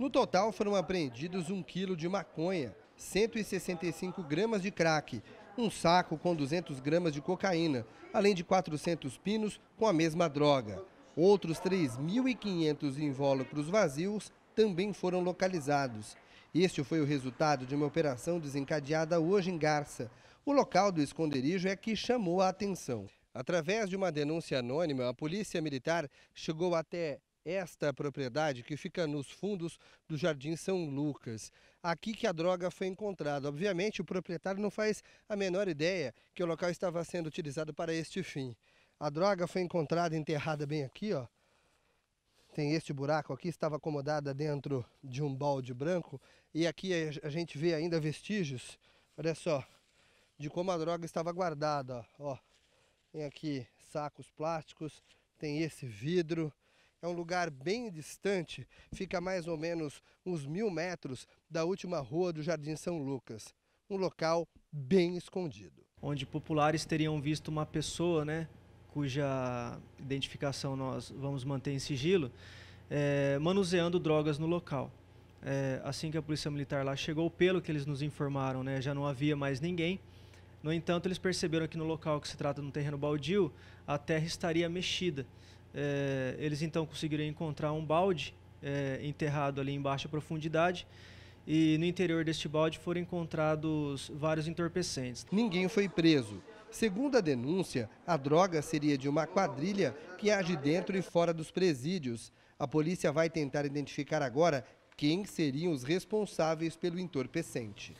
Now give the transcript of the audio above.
No total, foram apreendidos 1 quilo de maconha, 165 gramas de crack, um saco com 200 gramas de cocaína, além de 400 pinos com a mesma droga. Outros 3.500 invólucros vazios também foram localizados. Este foi o resultado de uma operação desencadeada hoje em Garça. O local do esconderijo é que chamou a atenção. Através de uma denúncia anônima, a Polícia Militar chegou até esta propriedade que fica nos fundos do Jardim São Lucas. Aqui que a droga foi encontrada. Obviamente, o proprietário não faz a menor ideia que o local estava sendo utilizado para este fim. A droga foi encontrada enterrada bem aqui, ó. Tem este buraco aqui, estava acomodada dentro de um balde branco. E aqui a gente vê ainda vestígios, olha só, de como a droga estava guardada, ó. Tem aqui sacos plásticos, tem esse vidro, é um lugar bem distante, fica mais ou menos uns mil metros da última rua do Jardim São Lucas. Um local bem escondido. Onde populares teriam visto uma pessoa, né, cuja identificação nós vamos manter em sigilo, é, manuseando drogas no local. É, assim que a polícia militar lá chegou, pelo que eles nos informaram, né, já não havia mais ninguém. No entanto, eles perceberam que no local que se trata de um terreno baldio, a terra estaria mexida. É, eles então conseguiram encontrar um balde é, enterrado ali em baixa profundidade e no interior deste balde foram encontrados vários entorpecentes. Ninguém foi preso. Segundo a denúncia, a droga seria de uma quadrilha que age dentro e fora dos presídios. A polícia vai tentar identificar agora quem seriam os responsáveis pelo entorpecente.